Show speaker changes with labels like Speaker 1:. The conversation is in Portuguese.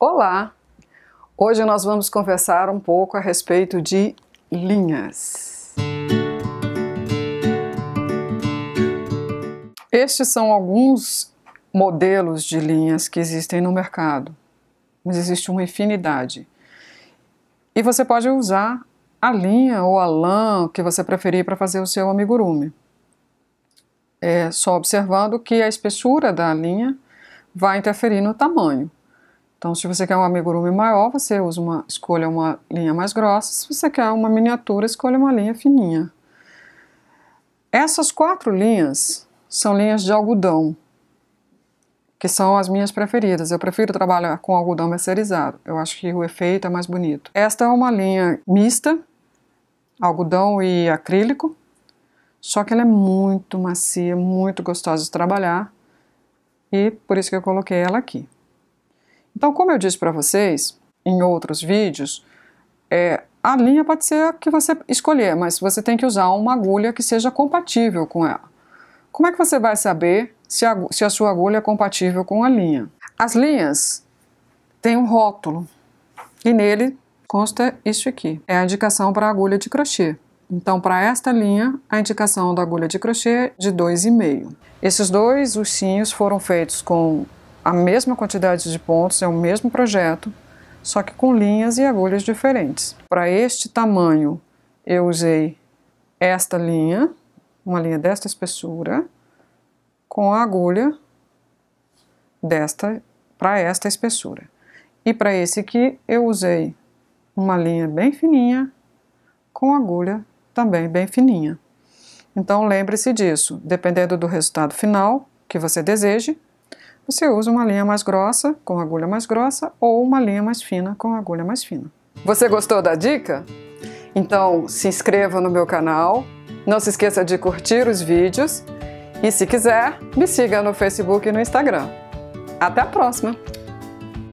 Speaker 1: Olá! Hoje nós vamos conversar um pouco a respeito de linhas. Estes são alguns modelos de linhas que existem no mercado, mas existe uma infinidade. E você pode usar a linha ou a lã que você preferir para fazer o seu amigurumi. É só observando que a espessura da linha vai interferir no tamanho. Então, se você quer um amigurumi maior, você usa uma, escolha uma linha mais grossa. Se você quer uma miniatura, escolha uma linha fininha. Essas quatro linhas são linhas de algodão, que são as minhas preferidas. Eu prefiro trabalhar com algodão mercerizado. Eu acho que o efeito é mais bonito. Esta é uma linha mista, algodão e acrílico, só que ela é muito macia, muito gostosa de trabalhar. E por isso que eu coloquei ela aqui. Então, como eu disse para vocês em outros vídeos, é, a linha pode ser a que você escolher, mas você tem que usar uma agulha que seja compatível com ela. Como é que você vai saber se a, se a sua agulha é compatível com a linha? As linhas têm um rótulo e nele consta isso aqui: é a indicação para a agulha de crochê. Então, para esta linha, a indicação da agulha de crochê é de 2,5. Esses dois ursinhos foram feitos com a mesma quantidade de pontos, é o mesmo projeto, só que com linhas e agulhas diferentes. Para este tamanho, eu usei esta linha, uma linha desta espessura, com a agulha desta para esta espessura. E para esse aqui, eu usei uma linha bem fininha, com agulha também bem fininha. Então lembre-se disso, dependendo do resultado final que você deseje, você usa uma linha mais grossa com agulha mais grossa ou uma linha mais fina com agulha mais fina. Você gostou da dica? Então se inscreva no meu canal, não se esqueça de curtir os vídeos e se quiser, me siga no Facebook e no Instagram. Até a próxima!